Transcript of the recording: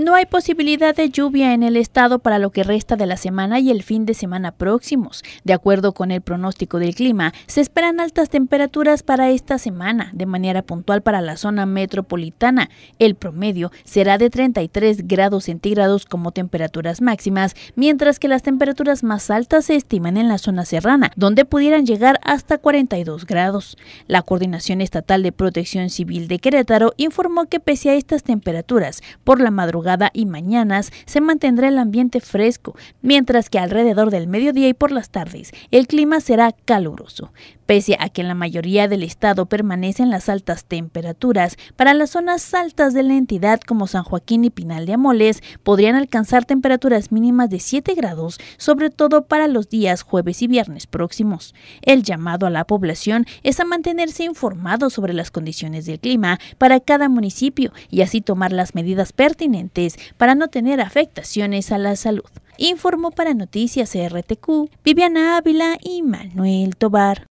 No hay posibilidad de lluvia en el estado para lo que resta de la semana y el fin de semana próximos. De acuerdo con el pronóstico del clima, se esperan altas temperaturas para esta semana, de manera puntual para la zona metropolitana. El promedio será de 33 grados centígrados como temperaturas máximas, mientras que las temperaturas más altas se estiman en la zona serrana, donde pudieran llegar hasta 42 grados. La Coordinación Estatal de Protección Civil de Querétaro informó que pese a estas temperaturas, por la madrugada y mañanas se mantendrá el ambiente fresco, mientras que alrededor del mediodía y por las tardes el clima será caluroso. Pese a que en la mayoría del estado permanecen las altas temperaturas, para las zonas altas de la entidad como San Joaquín y Pinal de Amoles podrían alcanzar temperaturas mínimas de 7 grados, sobre todo para los días jueves y viernes próximos. El llamado a la población es a mantenerse informado sobre las condiciones del clima para cada municipio y así tomar las medidas pertinentes para no tener afectaciones a la salud. Informó para Noticias RTQ Viviana Ávila y Manuel Tobar.